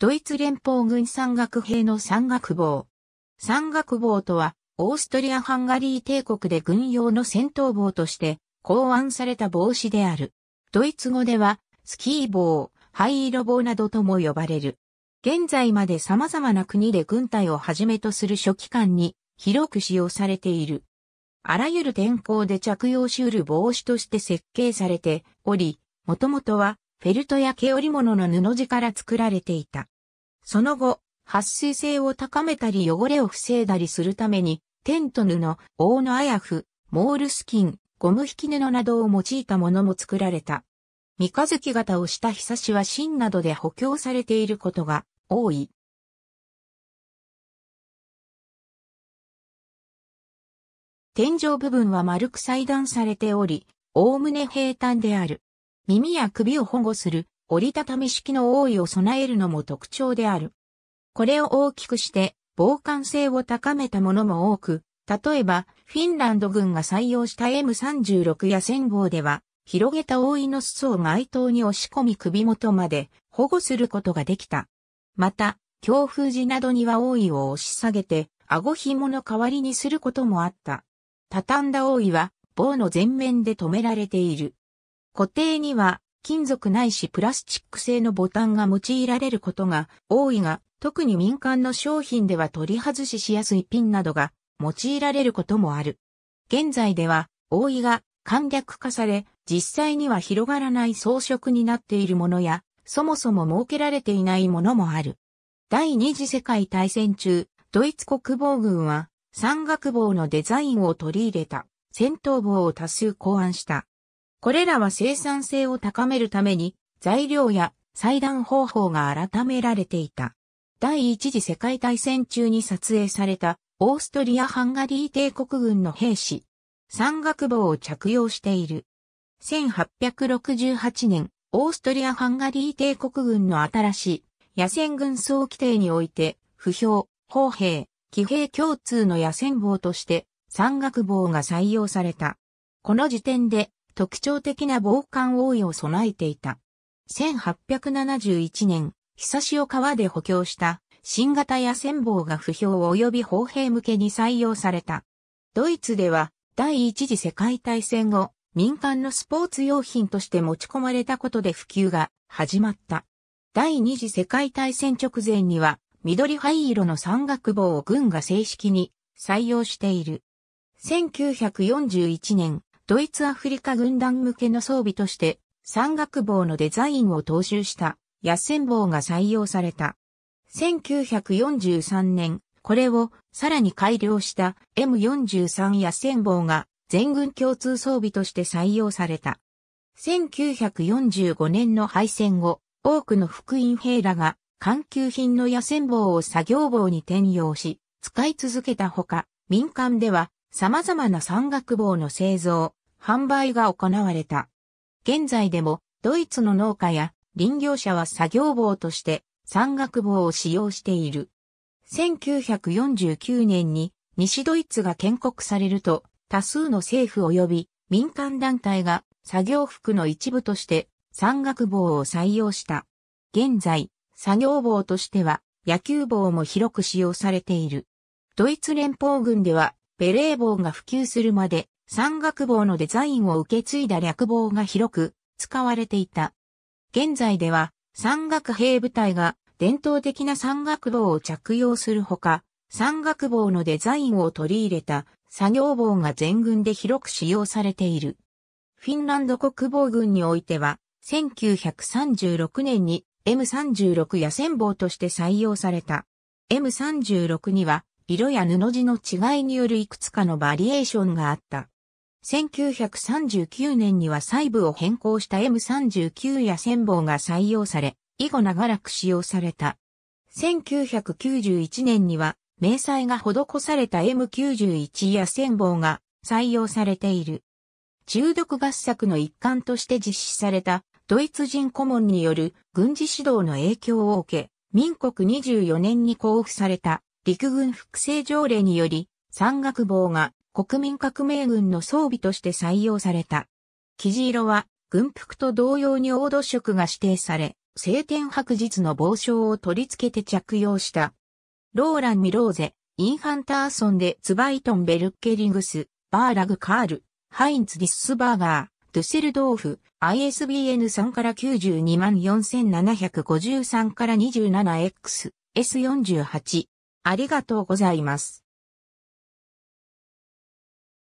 ドイツ連邦軍山岳兵の山岳棒。山岳棒とは、オーストリア・ハンガリー帝国で軍用の戦闘棒として考案された帽子である。ドイツ語では、スキー帽、灰色帽などとも呼ばれる。現在まで様々な国で軍隊をはじめとする書記官に広く使用されている。あらゆる天候で着用しうる帽子として設計されており、もともとはフェルトや毛織物の布地から作られていた。その後、撥水性を高めたり汚れを防いだりするために、テント布、大野あやふ、モールスキン、ゴム引き布などを用いたものも作られた。三日月型をしたひさしは芯などで補強されていることが多い。天井部分は丸く裁断されており、おおむね平坦である。耳や首を保護する折りたため式の王位を備えるのも特徴である。これを大きくして防寒性を高めたものも多く、例えばフィンランド軍が採用した M36 や1000号では、広げた覆いの裾を街頭に押し込み首元まで保護することができた。また、強風時などには覆いを押し下げて、顎紐の代わりにすることもあった。畳んだ覆いは、棒の前面で止められている。固定には、金属ないしプラスチック製のボタンが用いられることが多いが、特に民間の商品では取り外ししやすいピンなどが用いられることもある。現在では、覆いが簡略化され、実際には広がらない装飾になっているものや、そもそも設けられていないものもある。第二次世界大戦中、ドイツ国防軍は、山岳棒のデザインを取り入れた、戦闘棒を多数考案した。これらは生産性を高めるために材料や裁断方法が改められていた。第一次世界大戦中に撮影されたオーストリア・ハンガリー帝国軍の兵士。山岳帽を着用している。1868年、オーストリア・ハンガリー帝国軍の新しい野戦軍装規定において、不評、砲兵、騎兵共通の野戦帽として山岳帽が採用された。この時点で特徴的な防寒覆いを備えていた。1871年、久しを川で補強した新型や戦棒が不評及び砲兵向けに採用された。ドイツでは第一次世界大戦後、民間のスポーツ用品として持ち込まれたことで普及が始まった。第二次世界大戦直前には緑灰色の山岳帽を軍が正式に採用している。1941年、ドイツアフリカ軍団向けの装備として、山岳棒のデザインを踏襲した、野戦棒が採用された。1943年、これをさらに改良した M43 野戦棒が全軍共通装備として採用された。1945年の敗戦後、多くの福音兵らが環球品の野戦棒を作業棒に転用し、使い続けたほか、民間では様々な山岳棒の製造、販売が行われた。現在でもドイツの農家や林業者は作業棒として山岳棒を使用している。1949年に西ドイツが建国されると多数の政府及び民間団体が作業服の一部として山岳棒を採用した。現在、作業棒としては野球棒も広く使用されている。ドイツ連邦軍ではベレー棒が普及するまで山岳棒のデザインを受け継いだ略棒が広く使われていた。現在では山岳兵部隊が伝統的な山岳棒を着用するほか、山岳棒のデザインを取り入れた作業棒が全軍で広く使用されている。フィンランド国防軍においては、1936年に M36 野戦棒として採用された。M36 には色や布地の違いによるいくつかのバリエーションがあった。1939年には細部を変更した M39 や1000棒が採用され、以後長らく使用された。1991年には、明細が施された M91 や1000棒が採用されている。中毒合作の一環として実施されたドイツ人顧問による軍事指導の影響を受け、民国24年に交付された陸軍複製条例により、山岳棒が国民革命軍の装備として採用された。生地色は軍服と同様に黄土色が指定され、晴天白日の帽子を取り付けて着用した。ローラン・ミローゼ、インハンターソンでツバイトン・ベルッケリグス、バーラグ・カール、ハインツ・ディッスバーガー、ドゥセルドーフ、ISBN 3から924,753から 27X、S48。ありがとうございます。